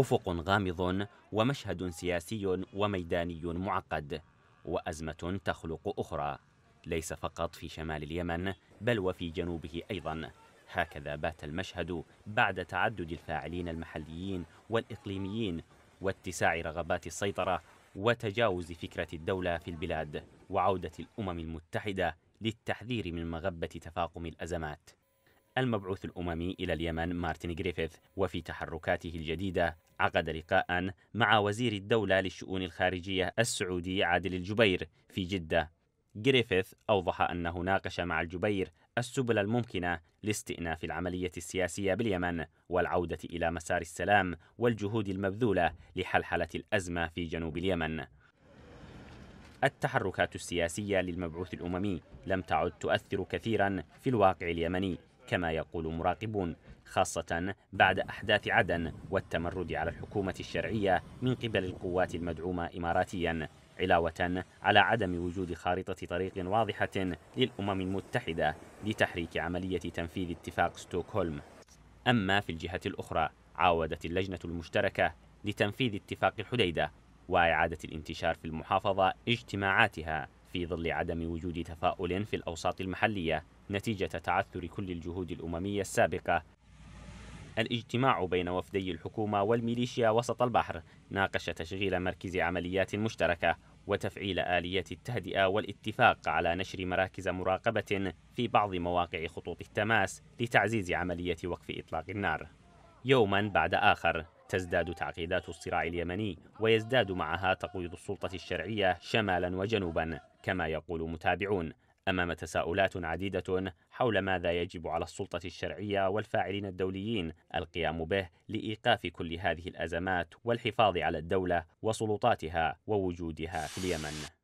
افق غامض ومشهد سياسي وميداني معقد وازمه تخلق اخرى ليس فقط في شمال اليمن بل وفي جنوبه ايضا هكذا بات المشهد بعد تعدد الفاعلين المحليين والاقليميين واتساع رغبات السيطره وتجاوز فكره الدوله في البلاد وعوده الامم المتحده للتحذير من مغبه تفاقم الازمات المبعوث الأممي إلى اليمن مارتن جريفيث وفي تحركاته الجديدة عقد لقاء مع وزير الدولة للشؤون الخارجية السعودي عادل الجبير في جدة جريفيث أوضح أنه ناقش مع الجبير السبل الممكنة لاستئناف العملية السياسية باليمن والعودة إلى مسار السلام والجهود المبذولة لحلحلة الأزمة في جنوب اليمن. التحركات السياسية للمبعوث الأممي لم تعد تؤثر كثيرا في الواقع اليمني كما يقول مراقبون خاصة بعد أحداث عدن والتمرد على الحكومة الشرعية من قبل القوات المدعومة إماراتيا علاوة على عدم وجود خارطة طريق واضحة للأمم المتحدة لتحريك عملية تنفيذ اتفاق ستوكهولم أما في الجهة الأخرى عاودت اللجنة المشتركة لتنفيذ اتفاق الحديدة وإعادة الانتشار في المحافظة اجتماعاتها في ظل عدم وجود تفاؤل في الأوساط المحلية نتيجة تعثر كل الجهود الأممية السابقة الاجتماع بين وفدي الحكومة والميليشيا وسط البحر ناقش تشغيل مركز عمليات مشتركة وتفعيل آليات التهدئة والاتفاق على نشر مراكز مراقبة في بعض مواقع خطوط التماس لتعزيز عملية وقف إطلاق النار يوما بعد آخر تزداد تعقيدات الصراع اليمني ويزداد معها تقويض السلطة الشرعية شمالا وجنوبا كما يقول متابعون أمام تساؤلات عديدة حول ماذا يجب على السلطة الشرعية والفاعلين الدوليين القيام به لإيقاف كل هذه الأزمات والحفاظ على الدولة وسلطاتها ووجودها في اليمن